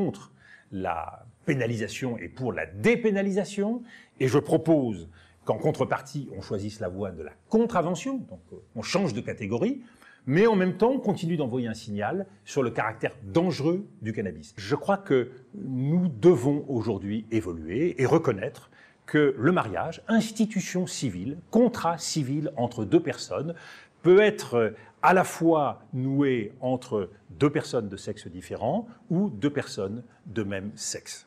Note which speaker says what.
Speaker 1: contre la pénalisation et pour la dépénalisation. Et je propose qu'en contrepartie, on choisisse la voie de la contravention, donc euh, on change de catégorie, mais en même temps, on continue d'envoyer un signal sur le caractère dangereux du cannabis. Je crois que nous devons aujourd'hui évoluer et reconnaître que le mariage, institution civile, contrat civil entre deux personnes, peut être euh, à la fois noué entre deux personnes de sexe différent ou deux personnes de même sexe.